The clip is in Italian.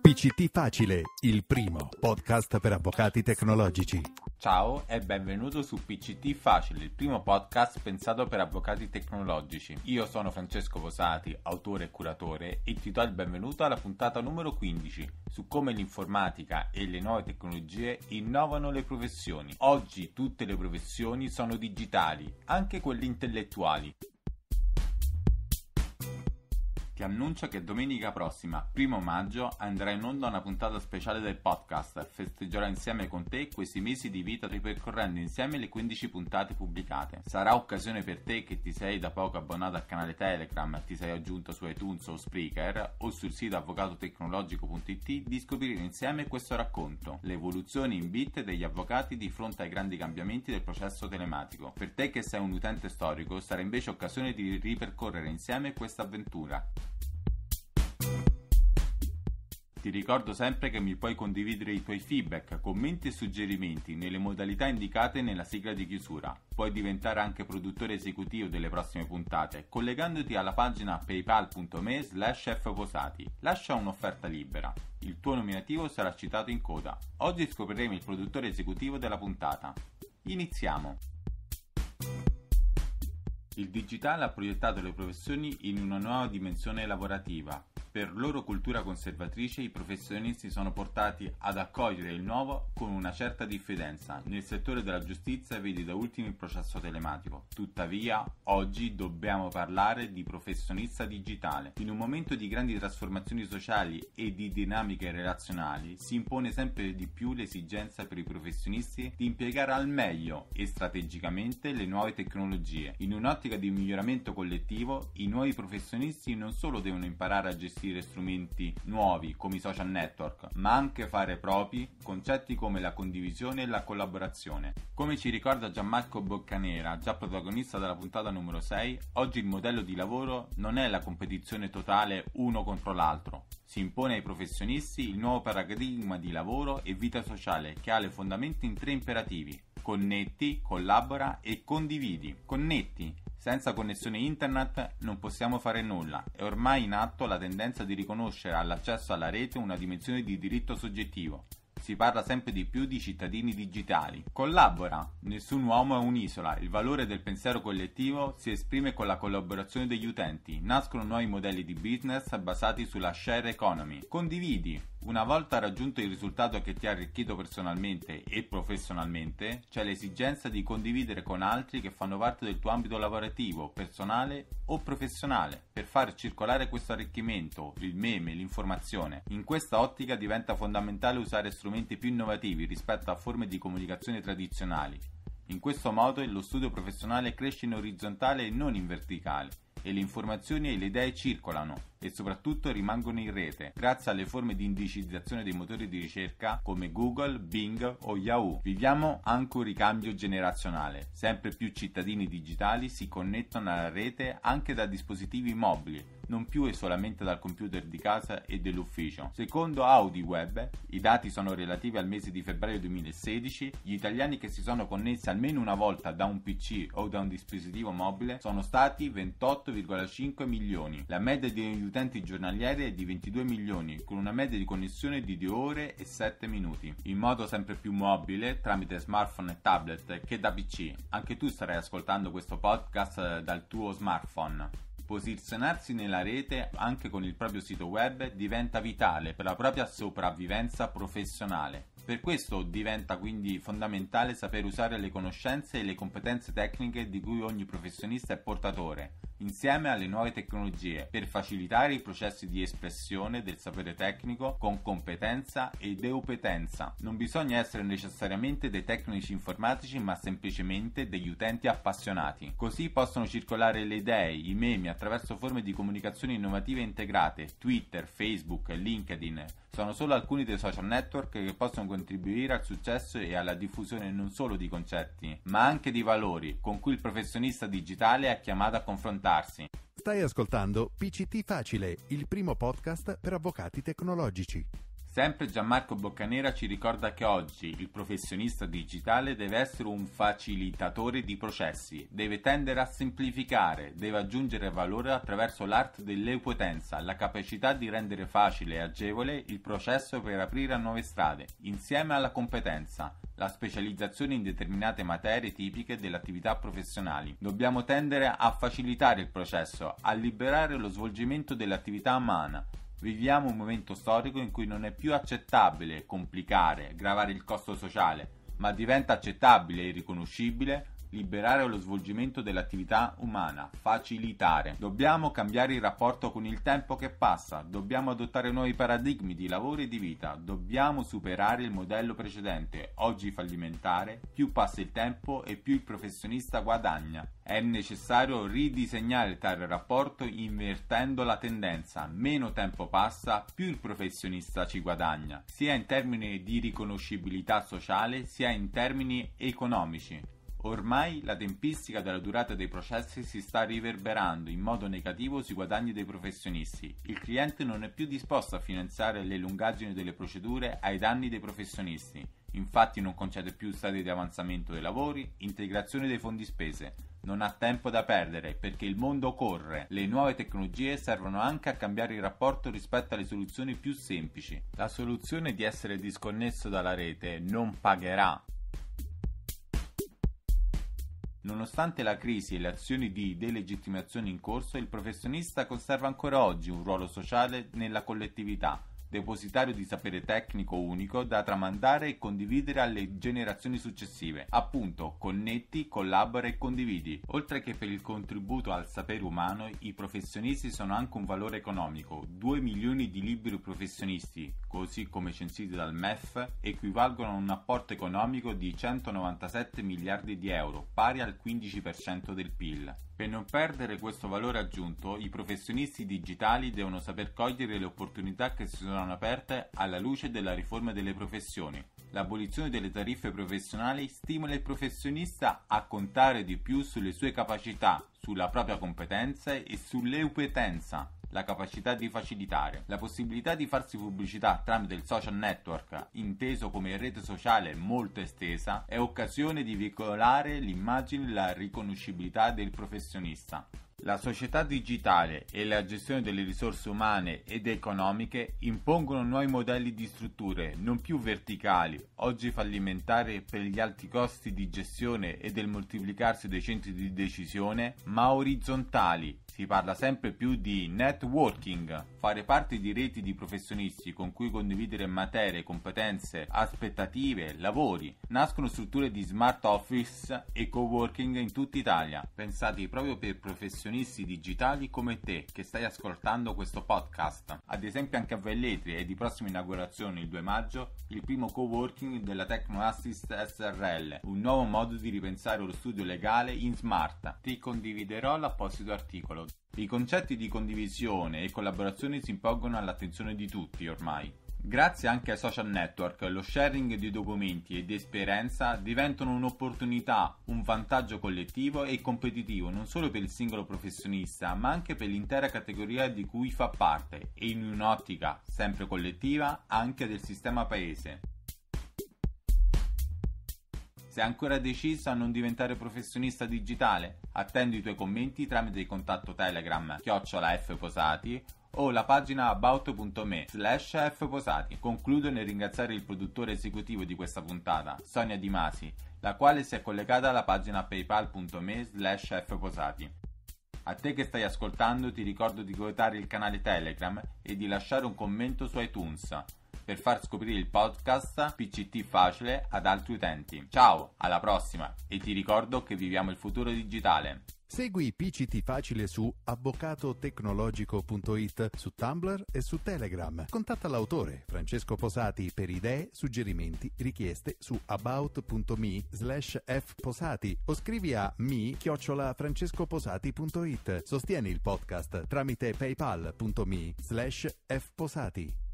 PCT Facile, il primo podcast per avvocati tecnologici. Ciao e benvenuto su PCT Facile, il primo podcast pensato per avvocati tecnologici. Io sono Francesco Posati, autore e curatore, e ti do il benvenuto alla puntata numero 15 su come l'informatica e le nuove tecnologie innovano le professioni. Oggi tutte le professioni sono digitali, anche quelle intellettuali. Ti annuncio che domenica prossima, primo maggio, andrà in onda una puntata speciale del podcast festeggerò insieme con te questi mesi di vita ripercorrendo insieme le 15 puntate pubblicate. Sarà occasione per te che ti sei da poco abbonato al canale Telegram, ti sei aggiunto su iTunes o Spreaker o sul sito avvocatotecnologico.it di scoprire insieme questo racconto, le evoluzioni in bit degli avvocati di fronte ai grandi cambiamenti del processo telematico. Per te che sei un utente storico sarà invece occasione di ripercorrere insieme questa avventura ti ricordo sempre che mi puoi condividere i tuoi feedback, commenti e suggerimenti nelle modalità indicate nella sigla di chiusura. Puoi diventare anche produttore esecutivo delle prossime puntate collegandoti alla pagina paypal.me slash fposati. Lascia un'offerta libera. Il tuo nominativo sarà citato in coda. Oggi scopriremo il produttore esecutivo della puntata. Iniziamo! Il digitale ha proiettato le professioni in una nuova dimensione lavorativa, per loro cultura conservatrice i professionisti sono portati ad accogliere il nuovo con una certa diffidenza. Nel settore della giustizia vedi da ultimo il processo telematico. Tuttavia, oggi dobbiamo parlare di professionista digitale. In un momento di grandi trasformazioni sociali e di dinamiche relazionali, si impone sempre di più l'esigenza per i professionisti di impiegare al meglio e strategicamente le nuove tecnologie. In un'ottica di miglioramento collettivo, i nuovi professionisti non solo devono imparare a gestire acquisire strumenti nuovi come i social network, ma anche fare propri concetti come la condivisione e la collaborazione. Come ci ricorda Gianmarco Boccanera, già protagonista della puntata numero 6, oggi il modello di lavoro non è la competizione totale uno contro l'altro. Si impone ai professionisti il nuovo paradigma di lavoro e vita sociale che ha le fondamenta in tre imperativi. Connetti, collabora e condividi. Connetti senza connessione internet non possiamo fare nulla, è ormai in atto la tendenza di riconoscere all'accesso alla rete una dimensione di diritto soggettivo. Si parla sempre di più di cittadini digitali. Collabora, nessun uomo è un'isola, il valore del pensiero collettivo si esprime con la collaborazione degli utenti, nascono nuovi modelli di business basati sulla share economy. Condividi, una volta raggiunto il risultato che ti ha arricchito personalmente e professionalmente, c'è l'esigenza di condividere con altri che fanno parte del tuo ambito lavorativo, personale o professionale, per far circolare questo arricchimento, il meme, l'informazione. In questa ottica diventa fondamentale usare strumenti più innovativi rispetto a forme di comunicazione tradizionali. In questo modo lo studio professionale cresce in orizzontale e non in verticale e le informazioni e le idee circolano e soprattutto rimangono in rete grazie alle forme di indicizzazione dei motori di ricerca come Google, Bing o Yahoo. Viviamo anche un ricambio generazionale, sempre più cittadini digitali si connettono alla rete anche da dispositivi mobili non più e solamente dal computer di casa e dell'ufficio. Secondo AudiWeb, i dati sono relativi al mese di febbraio 2016, gli italiani che si sono connessi almeno una volta da un PC o da un dispositivo mobile sono stati 28,5 milioni. La media degli utenti giornalieri è di 22 milioni, con una media di connessione di 2 ore e 7 minuti, in modo sempre più mobile tramite smartphone e tablet che da PC. Anche tu starai ascoltando questo podcast dal tuo smartphone posizionarsi nella rete anche con il proprio sito web diventa vitale per la propria sopravvivenza professionale. Per questo diventa quindi fondamentale saper usare le conoscenze e le competenze tecniche di cui ogni professionista è portatore, insieme alle nuove tecnologie per facilitare i processi di espressione del sapere tecnico con competenza e deupetenza. Non bisogna essere necessariamente dei tecnici informatici ma semplicemente degli utenti appassionati. Così possono circolare le idee, i meme attraverso forme di comunicazione innovative integrate. Twitter, Facebook, LinkedIn sono solo alcuni dei social network che possono contribuire al successo e alla diffusione non solo di concetti ma anche di valori con cui il professionista digitale è chiamato a confrontarsi ricordarsi. Stai ascoltando PCT Facile, il primo podcast per avvocati tecnologici. Sempre Gianmarco Boccanera ci ricorda che oggi il professionista digitale deve essere un facilitatore di processi, deve tendere a semplificare, deve aggiungere valore attraverso l'arte dell'eupotenza, la capacità di rendere facile e agevole il processo per aprire a nuove strade, insieme alla competenza, la specializzazione in determinate materie tipiche delle attività professionali. Dobbiamo tendere a facilitare il processo, a liberare lo svolgimento dell'attività umana, Viviamo un momento storico in cui non è più accettabile complicare, gravare il costo sociale, ma diventa accettabile e riconoscibile liberare lo svolgimento dell'attività umana, facilitare. Dobbiamo cambiare il rapporto con il tempo che passa, dobbiamo adottare nuovi paradigmi di lavoro e di vita, dobbiamo superare il modello precedente, oggi fallimentare, più passa il tempo e più il professionista guadagna. È necessario ridisegnare tale rapporto invertendo la tendenza, meno tempo passa, più il professionista ci guadagna, sia in termini di riconoscibilità sociale sia in termini economici. Ormai la tempistica della durata dei processi si sta riverberando in modo negativo sui guadagni dei professionisti. Il cliente non è più disposto a finanziare le lungaggini delle procedure ai danni dei professionisti. Infatti non concede più stati di avanzamento dei lavori, integrazione dei fondi spese. Non ha tempo da perdere perché il mondo corre. Le nuove tecnologie servono anche a cambiare il rapporto rispetto alle soluzioni più semplici. La soluzione di essere disconnesso dalla rete non pagherà Nonostante la crisi e le azioni di delegittimazione in corso, il professionista conserva ancora oggi un ruolo sociale nella collettività, depositario di sapere tecnico unico da tramandare e condividere alle generazioni successive. Appunto, connetti, collabora e condividi. Oltre che per il contributo al sapere umano, i professionisti sono anche un valore economico. 2 milioni di liberi professionisti, così come censiti dal MEF, equivalgono a un apporto economico di 197 miliardi di euro, pari al 15% del PIL. Per non perdere questo valore aggiunto, i professionisti digitali devono saper cogliere le opportunità che si sono rimarranno aperte alla luce della riforma delle professioni. L'abolizione delle tariffe professionali stimola il professionista a contare di più sulle sue capacità, sulla propria competenza e sull'eupetenza la capacità di facilitare, la possibilità di farsi pubblicità tramite il social network, inteso come rete sociale molto estesa, è occasione di veicolare l'immagine e la riconoscibilità del professionista la società digitale e la gestione delle risorse umane ed economiche impongono nuovi modelli di strutture non più verticali, oggi fallimentari per gli alti costi di gestione e del moltiplicarsi dei centri di decisione, ma orizzontali. Si parla sempre più di networking fare parte di reti di professionisti con cui condividere materie, competenze, aspettative, lavori. Nascono strutture di smart office e co-working in tutta Italia, pensati proprio per professionisti digitali come te che stai ascoltando questo podcast. Ad esempio anche a Velletri è di prossima inaugurazione il 2 maggio il primo co-working della Tecno Assist SRL, un nuovo modo di ripensare lo studio legale in smart. Ti condividerò l'apposito articolo. I concetti di condivisione e collaborazione si impongono all'attenzione di tutti ormai. Grazie anche ai social network, lo sharing di documenti e di esperienza diventano un'opportunità, un vantaggio collettivo e competitivo non solo per il singolo professionista, ma anche per l'intera categoria di cui fa parte e in un'ottica sempre collettiva anche del sistema paese. Sei ancora deciso a non diventare professionista digitale? Attendo i tuoi commenti tramite il contatto Telegram chiocciola fposati o la pagina about.me slash fposati. Concludo nel ringraziare il produttore esecutivo di questa puntata, Sonia Di Masi, la quale si è collegata alla pagina paypal.me slash fposati. A te che stai ascoltando ti ricordo di votare il canale Telegram e di lasciare un commento su iTunes per far scoprire il podcast PCT facile ad altri utenti. Ciao, alla prossima e ti ricordo che viviamo il futuro digitale. Segui PCT Facile su avvocatotecnologico.it, su Tumblr e su Telegram. Contatta l'autore Francesco Posati per idee, suggerimenti, richieste su about.me slash fposati o scrivi a mi francescoposati.it. Sostieni il podcast tramite paypal.me slash fposati.